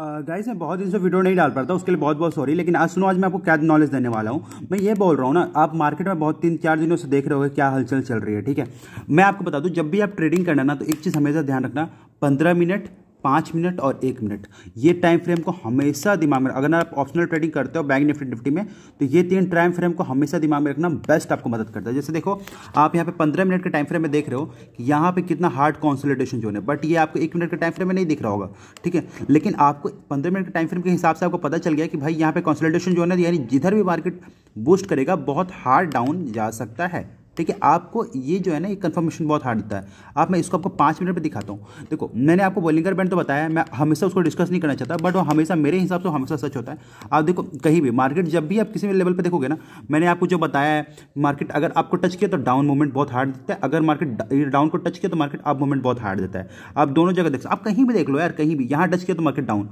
guys मैं बहुत दिन से वीडियो नहीं डाल पाता उसके लिए बहुत बहुत सॉरी लेकिन आज सुनो आज मैं आपको क्या नॉलेज देने वाला हूँ मैं ये बोल रहा हूँ ना आप मार्केट में बहुत तीन चार दिनों से देख रहे हो क्या हलचल चल रही है ठीक है मैं आपको बता दूँ जब भी आप ट्रेडिंग करना ना तो एक चीज़ हमेशा ध्यान रखना पंद्रह मिनट पाँच मिनट और एक मिनट ये टाइम फ्रेम को हमेशा दिमाग में अगर आप ऑप्शनल ट्रेडिंग करते हो बैंक निफ्टी निफ्टी में तो ये तीन टाइम फ्रेम को हमेशा दिमाग में रखना बेस्ट आपको मदद करता है जैसे देखो आप यहाँ पे पंद्रह मिनट के टाइम फ्रेम में देख रहे हो कि यहाँ पे कितना हार्ड कॉन्सोलिडेशन जोन है बट ये आपको एक मिनट के टाइम फ्रेम में नहीं दिख रहा होगा ठीक है लेकिन आपको पंद्रह मिनट के टाइम फ्रेम के हिसाब से आपको पता चल गया कि भाई यहाँ पे कॉन्सोलिडेशन जोन है यानी जिधर भी मार्केट बूस्ट करेगा बहुत हार्ड डाउन जा सकता है ठीक है आपको ये जो है ना ये कन्फर्मेशन बहुत हार्ड होता है आप मैं इसको आपको पाँच मिनट पर दिखाता हूँ देखो मैंने आपको बोलिंगर बैंड तो बताया मैं हमेशा उसको डिस्कस नहीं करना चाहता बट वो हमेशा मेरे हिसाब से हमेशा सच होता है आप देखो कहीं भी मार्केट जब भी आप किसी भी लेवल पर देखोगे ना मैंने आपको जो बताया है मार्केट अगर आपको टच किया तो डाउन मूवमेंट बहुत हार्ड देता है अगर मार्केट डाउन को टच किया तो मार्केट अप मूवमेंट बहुत हार्ड देता है आप दोनों जगह देख सकते आप कहीं भी देख लो यार कहीं भी यहाँ टच किया तो मार्केट डाउन